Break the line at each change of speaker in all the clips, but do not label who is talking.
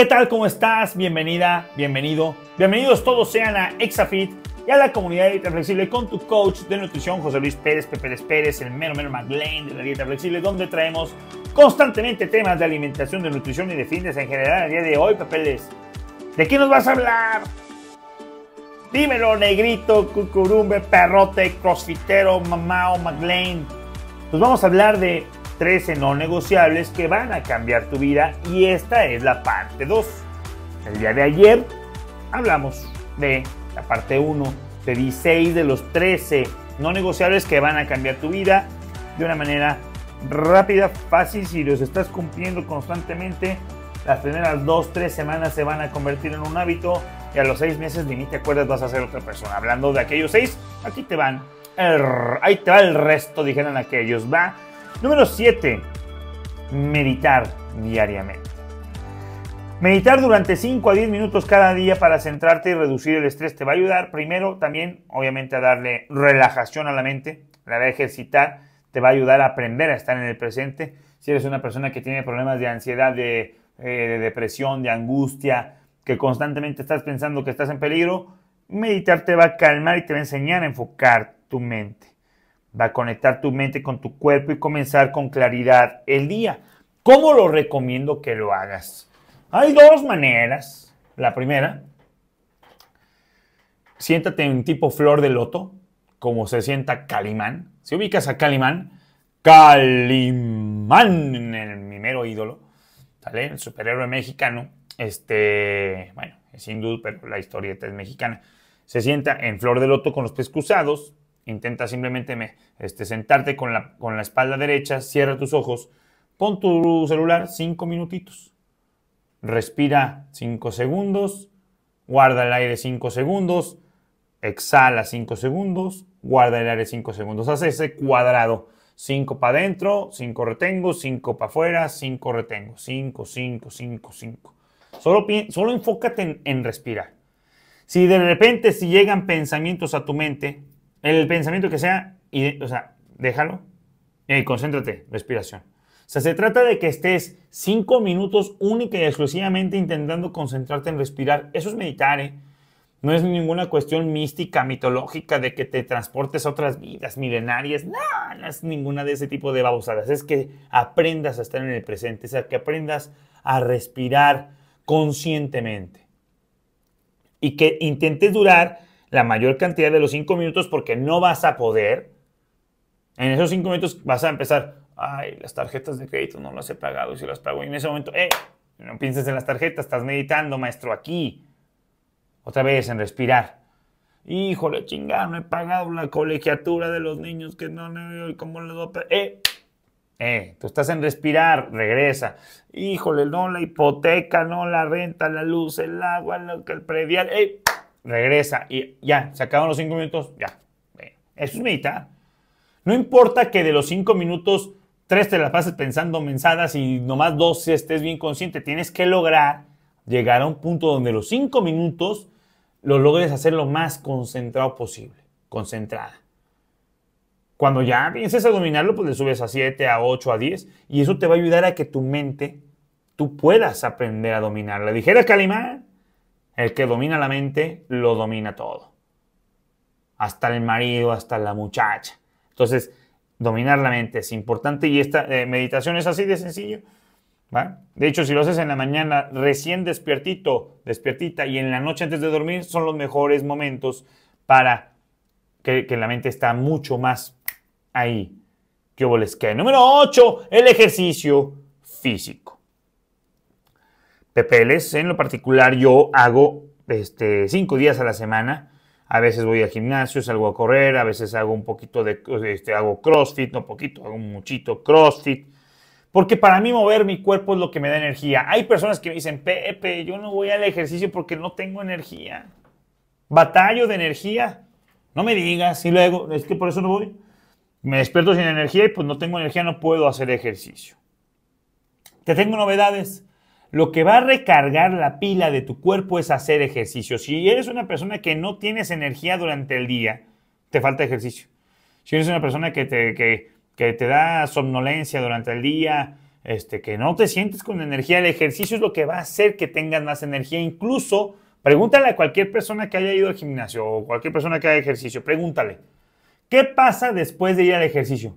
¿Qué tal? ¿Cómo estás? Bienvenida, bienvenido. Bienvenidos todos sean a Exafit y a la comunidad de dieta flexible con tu coach de nutrición José Luis Pérez, Pepe Pérez, Pérez el mero mero McLean de la dieta flexible, donde traemos constantemente temas de alimentación, de nutrición y de fitness en general. El día de hoy, ¿Pérez ¿de qué nos vas a hablar? Dímelo, negrito, cucurumbe, perrote, crossfitero, mamao, McLean. Nos vamos a hablar de 13 no negociables que van a cambiar tu vida y esta es la parte 2. El día de ayer hablamos de la parte 1. Te di 6 de los 13 no negociables que van a cambiar tu vida de una manera rápida, fácil. Si los estás cumpliendo constantemente, las primeras 2, 3 semanas se van a convertir en un hábito y a los 6 meses ni te acuerdas vas a ser otra persona. Hablando de aquellos 6, aquí te van. ahí te va el resto, dijeron aquellos. Va Número 7. Meditar diariamente. Meditar durante 5 a 10 minutos cada día para centrarte y reducir el estrés te va a ayudar primero también, obviamente, a darle relajación a la mente, la va a ejercitar, te va a ayudar a aprender a estar en el presente. Si eres una persona que tiene problemas de ansiedad, de, eh, de depresión, de angustia, que constantemente estás pensando que estás en peligro, meditar te va a calmar y te va a enseñar a enfocar tu mente va a conectar tu mente con tu cuerpo y comenzar con claridad el día. ¿Cómo lo recomiendo que lo hagas? Hay dos maneras. La primera, siéntate en tipo flor de loto, como se sienta Calimán. Si ubicas a Calimán, Calimán, el, mi mero ídolo, El superhéroe mexicano. Este, bueno, es hindú, pero la historieta es mexicana. Se sienta en flor de loto con los pies cruzados, Intenta simplemente este, sentarte con la, espalda derecha, cierra tus ojos, pon tu celular cinco minutitos. Respira 5 segundos, guarda el aire 5 segundos, exhala 5 segundos, guarda el aire 5 segundos. Haz ese cuadrado. 5 para adentro, 5 retengo, 5 para afuera, 5 retengo. cinco, cinco, cinco, cinco. Solo, solo enfócate en, en respirar. Si de repente si llegan pensamientos a tu mente, el pensamiento que sea, o sea, déjalo. Eh, concéntrate, respiración. O sea, se trata de que estés cinco minutos única y exclusivamente intentando concentrarte en respirar. Eso es meditar, ¿eh? No es ninguna cuestión mística, mitológica, de que te transportes a otras vidas milenarias. No, no es ninguna de ese tipo de babosadas. Es que aprendas a estar en el presente, o sea, que aprendas a respirar conscientemente. Y que intentes durar la mayor cantidad de los cinco minutos porque no vas a poder. En esos cinco minutos vas a empezar, ay, las tarjetas de crédito no las he pagado, si las pago. Y en ese momento, eh, no pienses en las tarjetas, estás meditando, maestro, aquí. Otra vez, en respirar. Híjole, chingada, no he pagado la colegiatura de los niños que no, no, ¿cómo les voy Eh, eh, tú estás en respirar, regresa. Híjole, no, la hipoteca, no, la renta, la luz, el agua, que el predial. Eh, regresa y ya, se acaban los cinco minutos, ya. Eso es meditar. No importa que de los cinco minutos, tres te las pases pensando mensadas y nomás dos estés bien consciente. Tienes que lograr llegar a un punto donde los cinco minutos lo logres hacer lo más concentrado posible, concentrada. Cuando ya pienses a dominarlo, pues le subes a 7, a 8, a 10 y eso te va a ayudar a que tu mente, tú puedas aprender a dominar dominarla. Dijera Calimán, el que domina la mente lo domina todo. Hasta el marido, hasta la muchacha. Entonces, dominar la mente es importante y esta eh, meditación es así de sencillo. De hecho, si lo haces en la mañana recién despiertito, despiertita y en la noche antes de dormir, son los mejores momentos para que, la mente está mucho más ahí. les queda. Número 8, el ejercicio físico. PPLs. En lo particular, yo hago este, cinco días a la semana. A veces voy al gimnasio, salgo a correr, a veces hago un poquito de, este, hago CrossFit, no poquito, hago un muchito CrossFit. Porque para mí mover mi cuerpo es lo que me da energía. Hay personas que me dicen, Pepe, yo no voy al ejercicio porque no tengo energía. Batallo de energía. No me digas, y luego, es que por eso no voy. Me despierto sin energía y pues no tengo energía, no puedo hacer ejercicio. Te tengo novedades lo que va a recargar la pila de tu cuerpo es hacer ejercicio. Si eres una persona que no tienes energía durante el día, te falta ejercicio. Si eres una persona que te, te da somnolencia durante el día, este, que no te sientes con energía, el ejercicio es lo que va a hacer que tengas más energía. Incluso, pregúntale a cualquier persona que haya ido al gimnasio o cualquier persona que haga ejercicio, pregúntale, ¿qué pasa después de ir al ejercicio?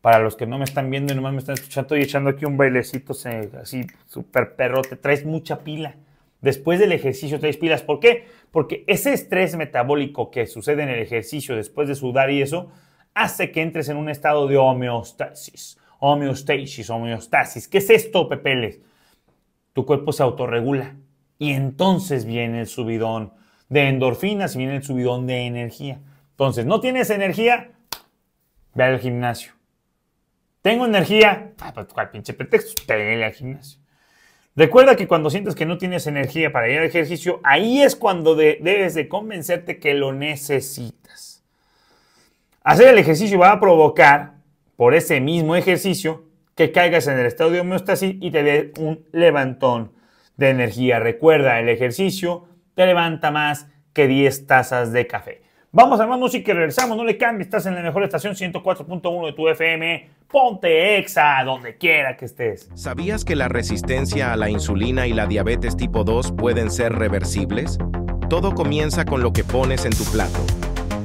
Para los que no me están viendo y nomás me están escuchando, y echando aquí un bailecito así súper perrote. traes mucha pila. Después del ejercicio traes pilas. ¿Por qué? Porque ese estrés metabólico que sucede en el ejercicio después de sudar y eso hace que entres en un estado de homeostasis. Homeostasis, homeostasis. ¿Qué es esto, Pepeles? Tu cuerpo se autorregula y entonces viene el subidón de endorfinas y viene el subidón de energía. Entonces, no tienes energía, ve al gimnasio. Tengo energía. Ah, pues, ¿cuál pinche pretexto? en al gimnasio. Recuerda que cuando sientes que no tienes energía para ir al ejercicio, ahí es cuando debes de convencerte que lo necesitas. Hacer el ejercicio va a provocar, por ese mismo ejercicio, que caigas en el estado de homeostasis y te dé un levantón de energía. Recuerda, el ejercicio te levanta más que 10 tazas de café. Vamos a más música regresamos. No le cambies, estás en la mejor estación 104.1 de tu FM. Ponte
Exa, donde quiera que estés. ¿Sabías que la resistencia a la insulina y la diabetes tipo 2 pueden ser reversibles? Todo comienza con lo que pones en tu plato.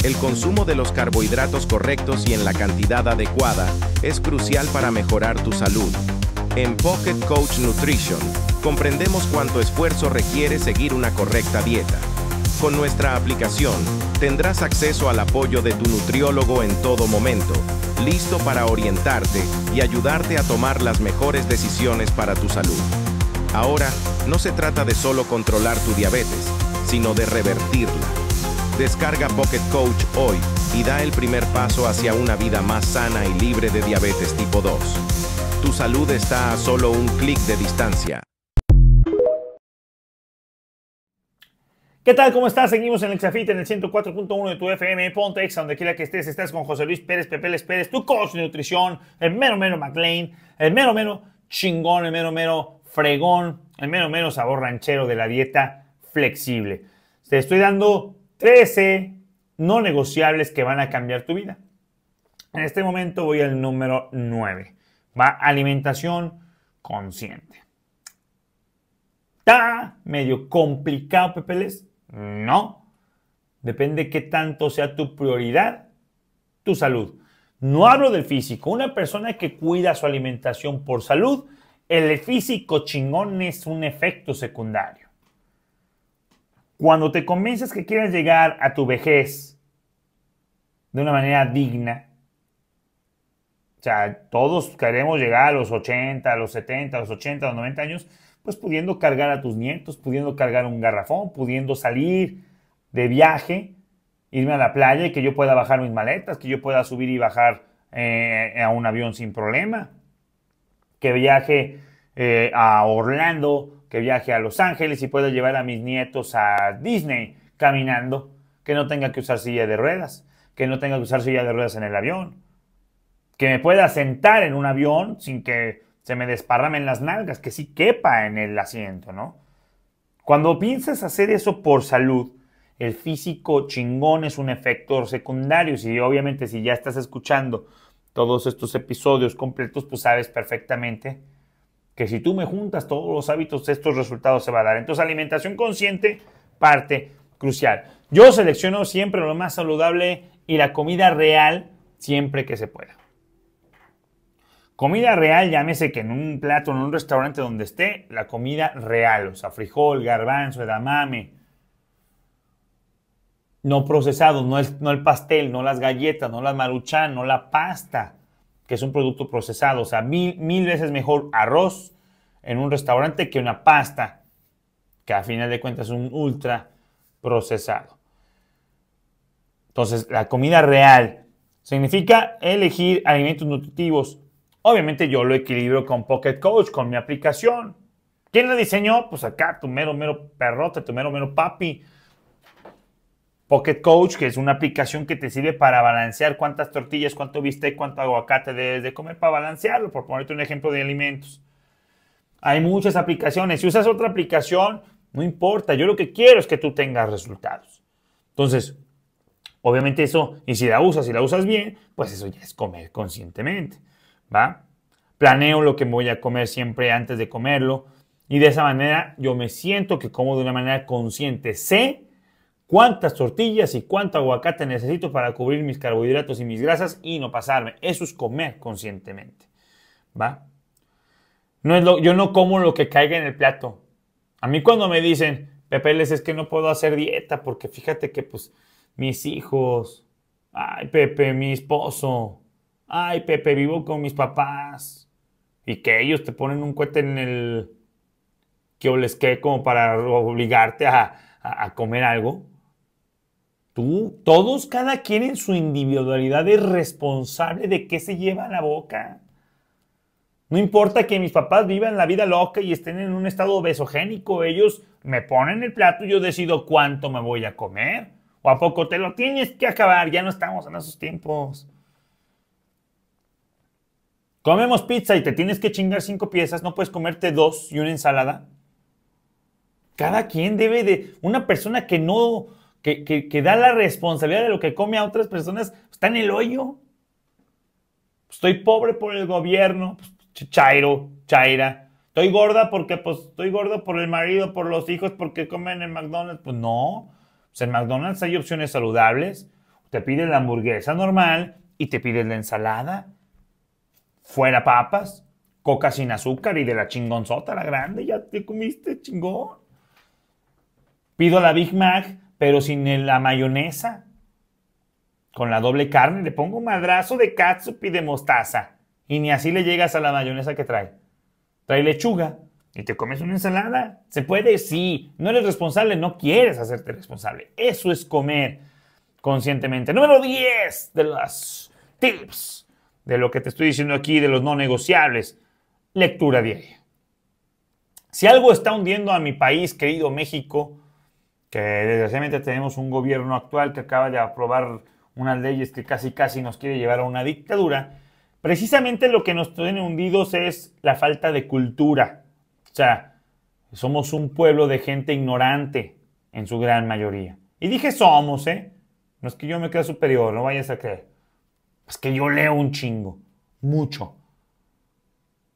El consumo de los carbohidratos correctos y en la cantidad adecuada es crucial para mejorar tu salud. En Pocket Coach Nutrition comprendemos cuánto esfuerzo requiere seguir una correcta dieta con nuestra aplicación tendrás acceso al apoyo de tu nutriólogo en todo momento, listo para orientarte y ayudarte a tomar las mejores decisiones para tu salud. Ahora, no se trata de solo controlar tu diabetes, sino de revertirla. Descarga Pocket Coach hoy y da el primer paso hacia una vida más sana y libre de diabetes tipo 2. Tu salud está a solo un clic de distancia.
¿Qué tal? ¿Cómo estás? Seguimos en el Xafit en el 104.1 de tu FM Ponte donde quiera que estés. Estás con José Luis Pérez, Pepeles Pérez, tu coach de nutrición, el mero mero McLean, el mero mero chingón, el mero mero fregón, el mero mero sabor ranchero de la dieta flexible. Te estoy dando 13 no negociables que van a cambiar tu vida. En este momento voy al número 9. Va alimentación consciente. Está medio complicado, Pepeles, no. Depende qué tanto sea tu prioridad, tu salud. No hablo del físico. Una persona que cuida su alimentación por salud, el físico chingón es un efecto secundario. Cuando te convences que quieres llegar a tu vejez de una manera digna, o sea, todos queremos llegar a los 80, a los 70, a los 80, a los 90 años, pues pudiendo cargar a tus nietos, pudiendo cargar un garrafón, pudiendo salir de viaje, irme a la playa y que yo pueda bajar mis maletas, que yo pueda subir y bajar eh, a un avión sin problema, que viaje eh, a Orlando, que viaje a Los Ángeles y pueda llevar a mis nietos a Disney caminando, que no tenga que usar silla de ruedas, que no tenga que usar silla de ruedas en el avión, que me pueda sentar en un avión sin que se me desparramen las nalgas, que sí quepa en el asiento, ¿no? Cuando piensas hacer eso por salud, el físico chingón es un efecto secundario. Si obviamente si ya estás escuchando todos estos episodios completos, pues sabes perfectamente que si tú me juntas todos los hábitos, estos resultados se va a dar. Entonces, alimentación consciente, parte crucial. Yo selecciono siempre lo más saludable y la comida real siempre que se pueda. Comida real, llámese que en un plato, en un restaurante donde esté, la comida real, o sea, frijol, garbanzo, edamame. No procesado, no el, no el pastel, no las galletas, no las maruchan, no la pasta, que es un producto procesado. O sea, mil, mil veces mejor arroz en un restaurante que una pasta, que a final de cuentas es un ultra procesado. Entonces, la comida real significa elegir alimentos nutritivos Obviamente yo lo equilibro con Pocket Coach, con mi aplicación. ¿Quién la diseñó? Pues acá, tu mero, mero perrote, tu mero, mero papi. Pocket Coach, que es una aplicación que te sirve para balancear cuántas tortillas, cuánto bistec, cuánto aguacate debes de comer para balancearlo, por ponerte un ejemplo de alimentos. Hay muchas aplicaciones. Si usas otra aplicación, no importa. Yo lo que quiero es que tú tengas resultados. Entonces, obviamente eso, y si la usas y si la usas bien, pues eso ya es comer conscientemente. ¿va? Planeo lo que voy a comer siempre antes de comerlo y de esa manera yo me siento que como de una manera consciente. Sé cuántas tortillas y cuánto aguacate necesito para cubrir mis carbohidratos y mis grasas y no pasarme. Eso es comer conscientemente, ¿va? No es lo, yo no como lo que caiga en el plato. A mí cuando me dicen, Pepe, les es que no puedo hacer dieta porque fíjate que pues mis hijos, ay Pepe, mi esposo, ay, Pepe, vivo con mis papás. Y que ellos te ponen un cohete en el que les como para obligarte a, comer algo. Tú, todos, cada quien en su individualidad es responsable de qué se lleva a la boca. No importa que mis papás vivan la vida loca y estén en un estado besogénico, ellos me ponen el plato y yo decido cuánto me voy a comer. ¿O a poco te lo tienes que acabar? Ya no estamos en esos tiempos comemos pizza y te tienes que chingar cinco piezas, no puedes comerte dos y una ensalada. Cada quien debe de, una persona que no, que, da la responsabilidad de lo que come a otras personas, está en el hoyo. Estoy pobre por el gobierno, pues, chairo, chaira. Estoy gorda porque, pues, estoy gorda por el marido, por los hijos, porque comen en McDonald's. Pues no, pues, en McDonald's hay opciones saludables. Te pides la hamburguesa normal y te pides la ensalada fuera papas, coca sin azúcar y de la chingonzota, la grande, ya te comiste chingón. Pido la Big Mac, pero sin la mayonesa. Con la doble carne le pongo un madrazo de catsup y de mostaza. Y ni así le llegas a la mayonesa que trae. Trae lechuga y te comes una ensalada. Se puede, sí. No eres responsable, no quieres hacerte responsable. Eso es comer conscientemente. Número 10 de las tips de lo que te estoy diciendo aquí, de los no negociables. Lectura diaria. Si algo está hundiendo a mi país, querido México, que desgraciadamente tenemos un gobierno actual que acaba de aprobar unas leyes que casi casi nos quiere llevar a una dictadura, precisamente lo que nos tiene hundidos es la falta de cultura. O sea, somos un pueblo de gente ignorante en su gran mayoría. Y dije somos, ¿eh? No es que yo me quede superior, no vayas a creer. Es que yo leo un chingo, mucho.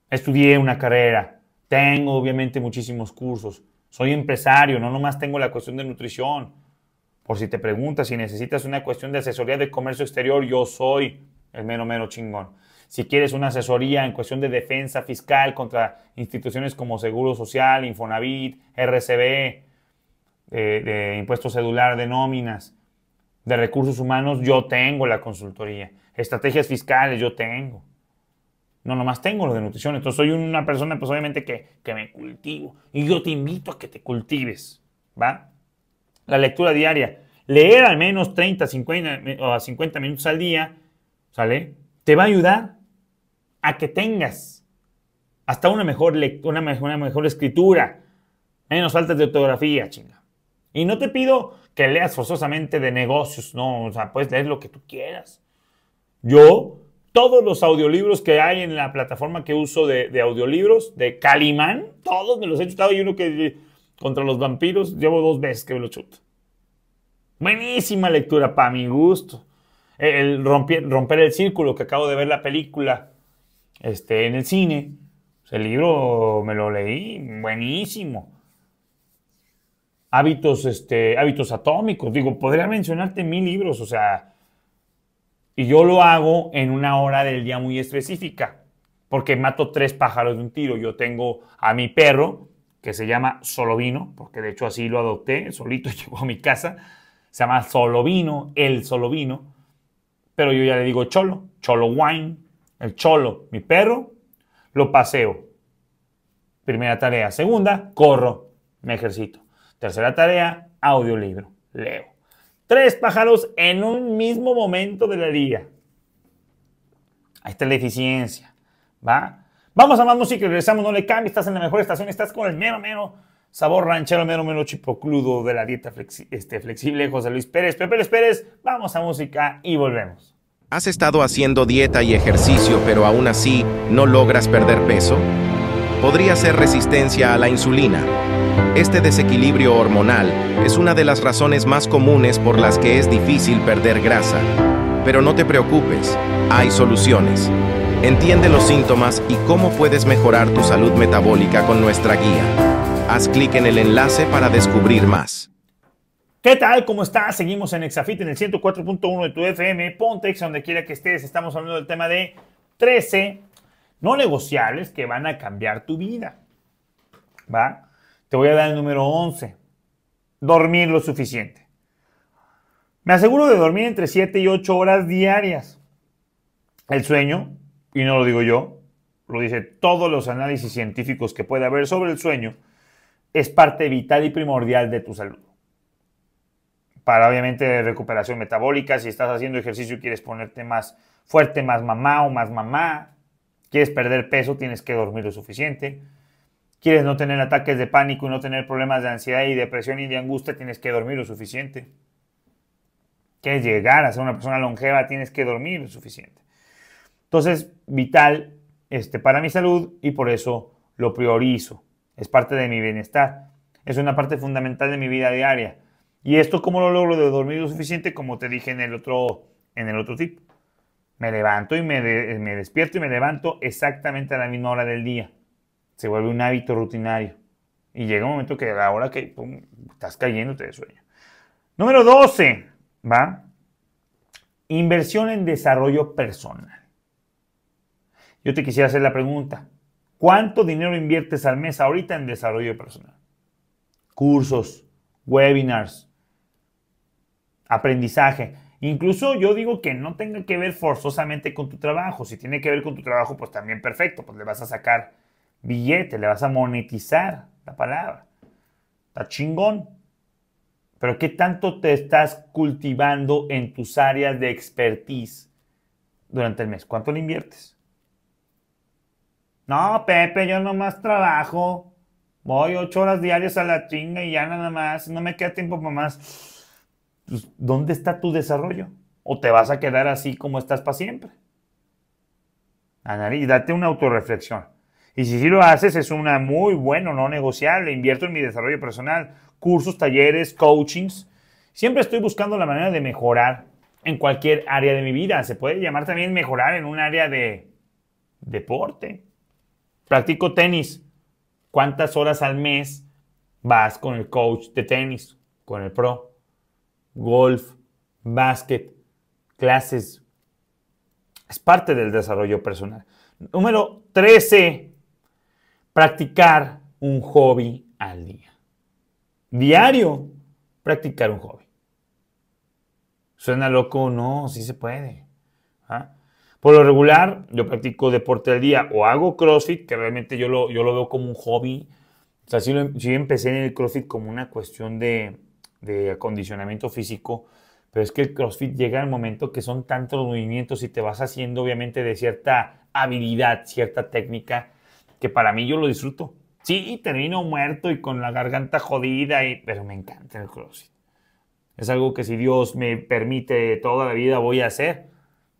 Estudié una carrera, tengo obviamente muchísimos cursos, soy empresario, no nomás tengo la cuestión de nutrición. Por si te preguntas, si necesitas una cuestión de asesoría de comercio exterior, yo soy el mero, mero chingón. Si quieres una asesoría en cuestión de defensa fiscal contra instituciones como Seguro Social, Infonavit, RCB, eh, de impuesto Celular de nóminas, de recursos humanos, yo tengo la consultoría. Estrategias fiscales, yo tengo. No, nomás tengo lo de nutrición. Entonces soy una persona, pues obviamente, que, me cultivo. Y yo te invito a que te cultives. ¿Va? La lectura diaria. Leer al menos 30, 50 eh, o 50 minutos al día, ¿sale? Te va a ayudar a que tengas hasta una mejor, una mejor, una mejor escritura, menos faltas de ortografía, chinga. Y no te pido que leas forzosamente de negocios, no, o sea, puedes leer lo que tú quieras. Yo, todos los audiolibros que hay en la plataforma que uso de, audiolibros, de Calimán, todos me los he chutado y uno que contra los vampiros, llevo dos veces que me lo chuto. Buenísima lectura, para mi gusto. E, el romper, romper el círculo, que acabo de ver la película este, en el cine. El libro me lo leí, buenísimo hábitos, este, hábitos atómicos. Digo, podría mencionarte mil libros, o sea, y yo lo hago en una hora del día muy específica, porque mato tres pájaros de un tiro. Yo tengo a mi perro, que se llama Solovino, porque de hecho así lo adopté, solito llegó a mi casa, se llama Solovino, el Solovino, pero yo ya le digo Cholo, Cholo Wine, el Cholo, mi perro, lo paseo. Primera tarea. Segunda, corro, me ejercito. Tercera tarea, audiolibro. Leo. Tres pájaros en un mismo momento de la día. Ahí está la eficiencia. ¿Va? Vamos a más música y regresamos. No le cambies. Estás en la mejor estación. Estás con el mero, mero sabor ranchero, mero, mero chipocludo de la dieta este, flexible. José Luis Pérez, Pepe Pérez Pérez. Vamos a música y volvemos.
¿Has estado haciendo dieta y ejercicio, pero aún así no logras perder peso? Podría ser resistencia a la insulina este desequilibrio hormonal es una de las razones más comunes por las que es difícil perder grasa. Pero no te preocupes, hay soluciones. Entiende los síntomas y cómo puedes mejorar tu salud metabólica con nuestra guía. Haz clic en el enlace para descubrir más.
¿Qué tal? ¿Cómo estás? Seguimos en Exafit en el 104.1 de tu FM. Pontex, donde quiera que estés. Estamos hablando del tema de 13 no negociables que van a cambiar tu vida. ¿Va? Te voy a dar el número 11. Dormir lo suficiente. Me aseguro de dormir entre 7 y 8 horas diarias. El sueño, y no lo digo yo, lo dice todos los análisis científicos que puede haber sobre el sueño, es parte vital y primordial de tu salud. Para obviamente recuperación metabólica, si estás haciendo ejercicio y quieres ponerte más fuerte, más mamá o más mamá, quieres perder peso, tienes que dormir lo suficiente ¿Quieres no tener ataques de pánico y no tener problemas de ansiedad y depresión y de angustia? Tienes que dormir lo suficiente. ¿Quieres llegar a ser una persona longeva? Tienes que dormir lo suficiente. Entonces, vital este, para mi salud y por eso lo priorizo. Es parte de mi bienestar. Es una parte fundamental de mi vida diaria. Y esto, ¿cómo lo logro de dormir lo suficiente? Como te dije en el otro, en el otro tip. Me levanto y me, me despierto y me levanto exactamente a la misma hora del día se vuelve un hábito rutinario. Y llega un momento que a la hora que estás cayéndote de sueño. Número 12, ¿va? Inversión en desarrollo personal. Yo te quisiera hacer la pregunta, ¿cuánto dinero inviertes al mes ahorita en desarrollo personal? Cursos, webinars, aprendizaje. Incluso yo digo que no tenga que ver forzosamente con tu trabajo. Si tiene que ver con tu trabajo, pues también perfecto, pues le vas a sacar billete, le vas a monetizar la palabra. Está chingón. Pero ¿qué tanto te estás cultivando en tus áreas de expertise durante el mes? ¿Cuánto le inviertes? No, Pepe, yo nomás trabajo. Voy ocho horas diarias a la chinga y ya nada más. No me queda tiempo para más. Pues, ¿Dónde está tu desarrollo? ¿O te vas a quedar así como estás para siempre? Y date una autorreflexión. Y si sí lo haces, es una muy bueno, no negociable. Invierto en mi desarrollo personal, cursos, talleres, coachings. Siempre estoy buscando la manera de mejorar en cualquier área de mi vida. Se puede llamar también mejorar en un área de deporte. Practico tenis. ¿Cuántas horas al mes vas con el coach de tenis, con el pro? Golf, básquet, clases. Es parte del desarrollo personal. Número 13 practicar un hobby al día. Diario, practicar un hobby. Suena loco, no, sí se puede. ¿ah? Por lo regular, yo practico deporte al día o hago CrossFit, que realmente yo lo, yo lo veo como un hobby. O sea, sí, em, empecé en el CrossFit como una cuestión de, acondicionamiento físico, pero es que el CrossFit llega al momento que son tantos movimientos y te vas haciendo obviamente de cierta habilidad, cierta técnica, que para mí yo lo disfruto. Sí, termino muerto y con la garganta jodida, y, pero me encanta el CrossFit. Es algo que si Dios me permite toda la vida voy a hacer,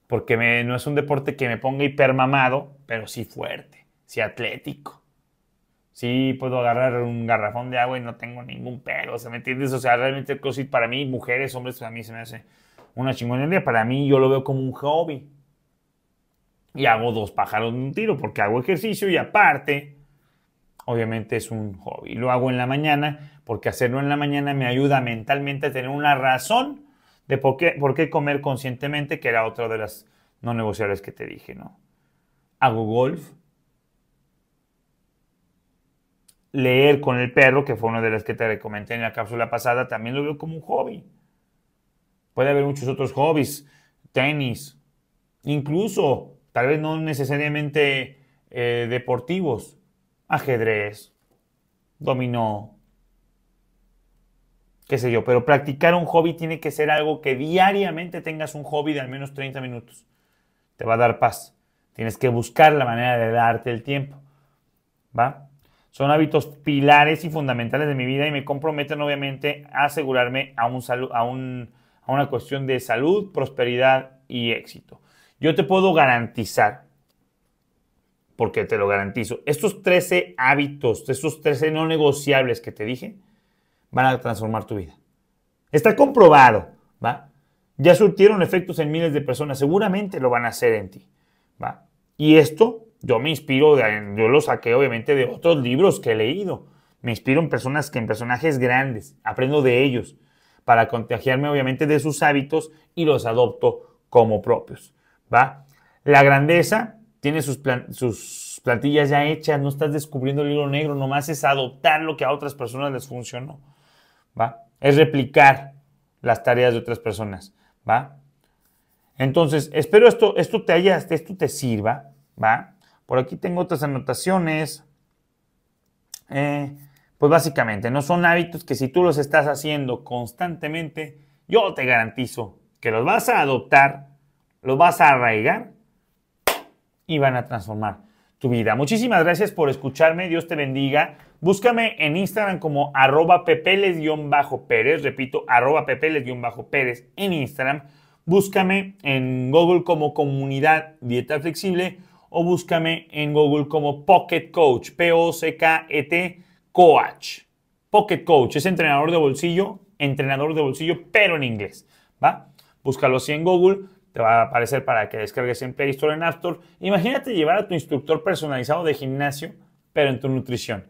porque me, no es un deporte que me ponga hipermamado, pero sí fuerte, sí atlético. Sí puedo agarrar un garrafón de agua y no tengo ningún pelo, ¿se ¿me entiendes? O sea, realmente el CrossFit para mí, mujeres, hombres, para mí se me hace una chingonería. Para mí yo lo veo como un hobby y hago dos pájaros de un tiro porque hago ejercicio y aparte, obviamente es un hobby. Lo hago en la mañana porque hacerlo en la mañana me ayuda mentalmente a tener una razón de por qué, comer conscientemente, que era otra de las no negociables que te dije, ¿no? Hago golf. Leer con el perro, que fue una de las que te recomendé en la cápsula pasada, también lo veo como un hobby. Puede haber muchos otros hobbies, tenis, incluso tal vez no necesariamente eh, deportivos, ajedrez, dominó, qué sé yo, pero practicar un hobby tiene que ser algo que diariamente tengas un hobby de al menos 30 minutos. Te va a dar paz. Tienes que buscar la manera de darte el tiempo. ¿Va? Son hábitos pilares y fundamentales de mi vida y me comprometen obviamente a asegurarme a, un a una cuestión de salud, prosperidad y éxito. Yo te puedo garantizar, porque te lo garantizo, estos 13 hábitos, estos 13 no negociables que te dije, van a transformar tu vida. Está comprobado, ¿va? Ya surtieron efectos en miles de personas, seguramente lo van a hacer en ti, ¿va? Y esto yo me inspiro, yo lo saqué obviamente de otros libros que he leído. Me inspiro en personas que en personajes grandes, aprendo de ellos para contagiarme obviamente de sus hábitos y los adopto como propios. ¿va? La grandeza tiene sus, sus plantillas ya hechas, no estás descubriendo el hilo negro, nomás es adoptar lo que a otras personas les funcionó, ¿va? Es replicar las tareas de otras personas, ¿va? Entonces, espero esto, esto te haya, esto te sirva, ¿va? Por aquí tengo otras anotaciones. Eh, pues básicamente, no son hábitos que si tú los estás haciendo constantemente, yo te garantizo que los vas a adoptar los vas a arraigar y van a transformar tu vida. Muchísimas gracias por escucharme, Dios te bendiga. Búscame en Instagram como arroba pepeles-pérez, repito, arroba pepeles-pérez en Instagram. Búscame en Google como comunidad dieta flexible o búscame en Google como Pocket Coach, P-O-C-K-E-T, Coach. Pocket Coach es entrenador de bolsillo, entrenador de bolsillo, pero en inglés, ¿va? Búscalo así en Google te va a aparecer para que descargues en Play Store en App Store. Imagínate llevar a tu instructor personalizado de gimnasio, pero en tu nutrición.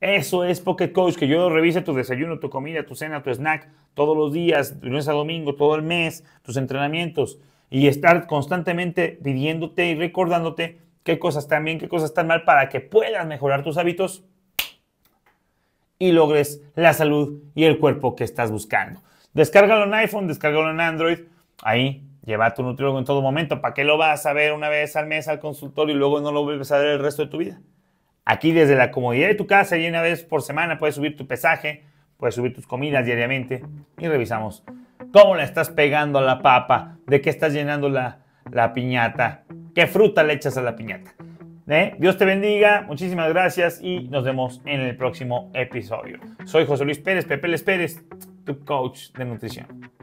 Eso es Pocket Coach, que yo revise tu desayuno, tu comida, tu cena, tu snack, todos los días, de lunes a domingo, todo el mes, tus entrenamientos, y estar constantemente pidiéndote y recordándote qué cosas están bien, qué cosas están mal, para que puedas mejorar tus hábitos y logres la salud y el cuerpo que estás buscando. Descárgalo en iPhone, descárgalo en Android, ahí Lleva a tu nutriólogo en todo momento. ¿Para qué lo vas a ver una vez al mes al consultorio y luego no lo vuelves a ver el resto de tu vida? Aquí desde la comodidad de tu casa y una vez por semana puedes subir tu pesaje, puedes subir tus comidas diariamente y revisamos cómo la estás pegando a la papa, de qué estás llenando la, piñata, qué fruta le echas a la piñata. ¿Eh? Dios te bendiga, muchísimas gracias y nos vemos en el próximo episodio. Soy José Luis Pérez, Pepe Les Pérez, tu coach de nutrición.